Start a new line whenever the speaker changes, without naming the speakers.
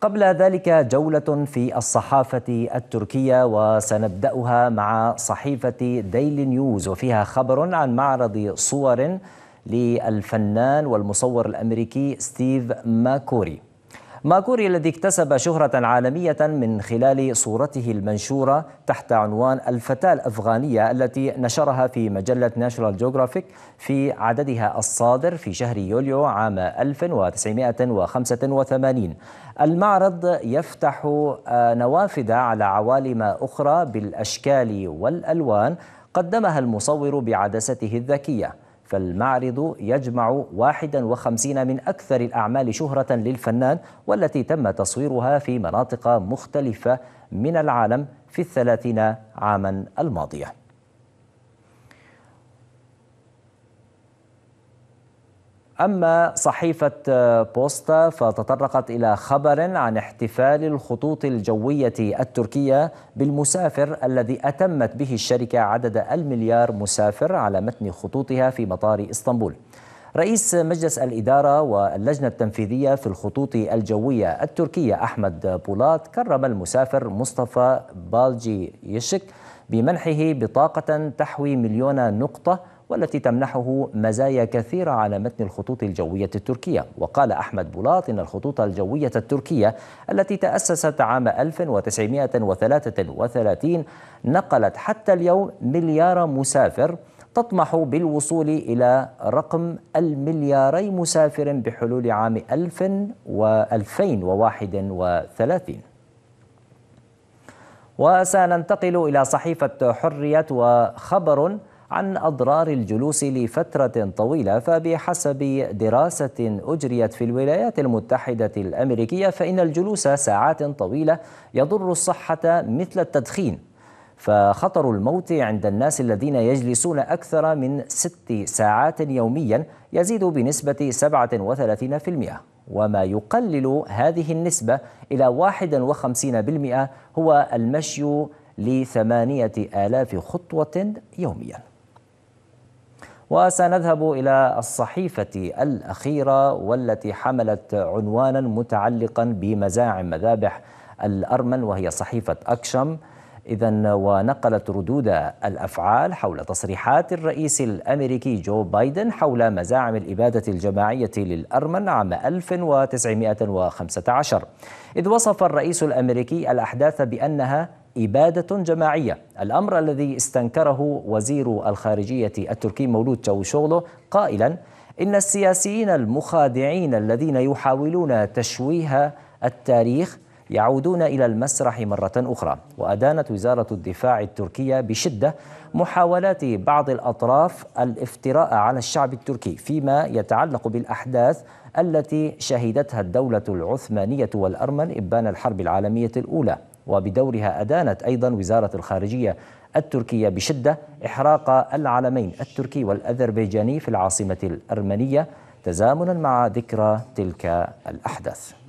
قبل ذلك جولة في الصحافة التركية وسنبدأها مع صحيفة ديلي نيوز وفيها خبر عن معرض صور للفنان والمصور الأمريكي ستيف ماكوري ماكوري الذي اكتسب شهرة عالمية من خلال صورته المنشورة تحت عنوان الفتاة الأفغانية التي نشرها في مجلة ناشونال جيوغرافيك في عددها الصادر في شهر يوليو عام 1985 المعرض يفتح آه، نوافذ على عوالم أخرى بالأشكال والألوان قدمها المصور بعدسته الذكيه فالمعرض يجمع 51 من أكثر الأعمال شهرة للفنان والتي تم تصويرها في مناطق مختلفة من العالم في الثلاثين عاما الماضية أما صحيفة آه، بوستا فتطرقت إلى خبر عن احتفال الخطوط الجوية التركية بالمسافر الذي أتمت به الشركة عدد المليار مسافر على متن خطوطها في مطار إسطنبول رئيس مجلس الإدارة واللجنة التنفيذية في الخطوط الجوية التركية أحمد بولات كرم المسافر مصطفى بالجي يشك بمنحه بطاقة تحوي مليون نقطة والتي تمنحه مزايا كثيرة على متن الخطوط الجوية التركية وقال أحمد بولاط إن الخطوط الجوية التركية التي تأسست عام 1933 نقلت حتى اليوم مليار مسافر تطمح بالوصول إلى رقم الملياري مسافر بحلول عام 2031 وسننتقل إلى صحيفة حرية وخبر عن أضرار الجلوس لفترة طويلة فبحسب دراسة أجريت في الولايات المتحدة الأمريكية فإن الجلوس ساعات طويلة يضر الصحة مثل التدخين فخطر الموت عند الناس الذين يجلسون أكثر من ست ساعات يوميا يزيد بنسبة 37% وما يقلل هذه النسبة إلى 51% هو المشي لثمانية آلاف خطوة يومياً وسنذهب إلى الصحيفة الأخيرة والتي حملت عنوانا متعلقا بمزاعم مذابح الأرمن وهي صحيفة أكشم إذا ونقلت ردود الأفعال حول تصريحات الرئيس الأمريكي جو بايدن حول مزاعم الإبادة الجماعية للأرمن عام 1915 إذ وصف الرئيس الأمريكي الأحداث بأنها إبادة جماعية الأمر الذي استنكره وزير الخارجية التركي مولود تشاوشوغلو قائلا إن السياسيين المخادعين الذين يحاولون تشويه التاريخ يعودون إلى المسرح مرة أخرى وأدانت وزارة الدفاع التركية بشدة محاولات بعض الأطراف الافتراء على الشعب التركي فيما يتعلق بالأحداث التي شهدتها الدولة العثمانية والأرمن إبان الحرب العالمية الأولى وبدورها أدانت أيضا وزارة الخارجية التركية بشدة إحراق العلمين التركي والأذربيجاني في العاصمة الأرمنية تزامنا مع ذكرى تلك الأحداث